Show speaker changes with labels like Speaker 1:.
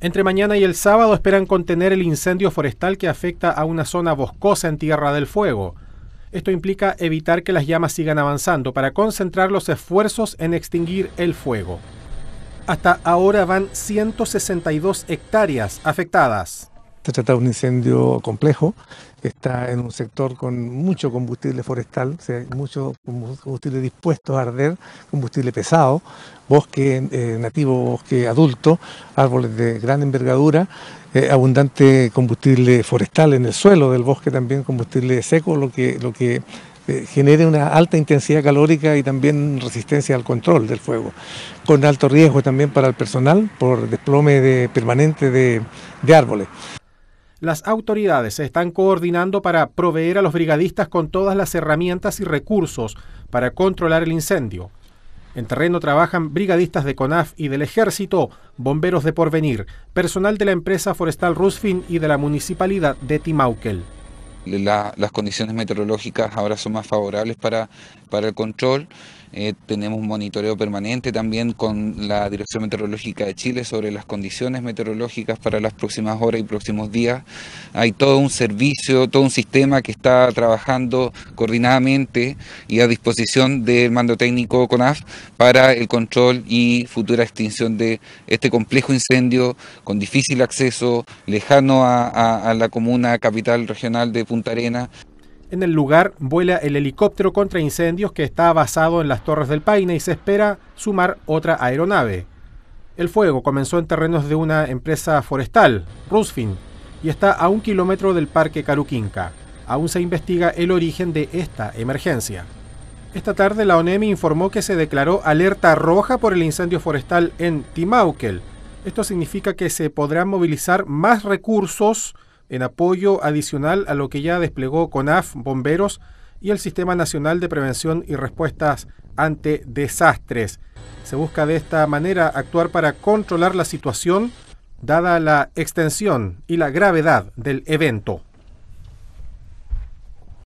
Speaker 1: Entre mañana y el sábado esperan contener el incendio forestal que afecta a una zona boscosa en Tierra del Fuego. Esto implica evitar que las llamas sigan avanzando para concentrar los esfuerzos en extinguir el fuego. Hasta ahora van 162 hectáreas afectadas.
Speaker 2: Se trata de un incendio complejo, está en un sector con mucho combustible forestal, o sea, mucho combustible dispuesto a arder, combustible pesado, bosque eh, nativo, bosque adulto, árboles de gran envergadura, eh, abundante combustible forestal en el suelo del bosque también, combustible seco, lo que, lo que eh, genere una alta intensidad calórica y también resistencia al control del fuego, con alto riesgo también para el personal por desplome permanente de árboles
Speaker 1: las autoridades se están coordinando para proveer a los brigadistas con todas las herramientas y recursos para controlar el incendio. En terreno trabajan brigadistas de CONAF y del Ejército, bomberos de
Speaker 3: Porvenir, personal de la empresa forestal Rusfin y de la municipalidad de Timauquel. las condiciones meteorológicas ahora son más favorables para, para el control. Eh, tenemos un monitoreo permanente también con la Dirección Meteorológica de Chile sobre las condiciones meteorológicas para las próximas horas y próximos días. Hay todo un servicio, todo un sistema que está trabajando coordinadamente y a disposición del mando técnico CONAF para el control y futura extinción de este complejo incendio con difícil acceso, lejano a, a la comuna capital regional de Punta Arenas.
Speaker 1: En el lugar vuela el helicóptero contra incendios que está basado en las Torres del Paine y se espera sumar otra aeronave. El fuego comenzó en terrenos de una empresa forestal, Rusfin, y está a un kilómetro del Parque Caruquinca. Aún se investiga el origen de esta emergencia. Esta tarde la ONEMI informó que se declaró alerta roja por el incendio forestal en Timaukel. Esto significa que se podrán movilizar más recursos en apoyo adicional a lo que ya desplegó CONAF, bomberos y el Sistema Nacional de Prevención y Respuestas ante Desastres. Se busca de esta manera actuar para controlar la situación dada la extensión y la gravedad del evento.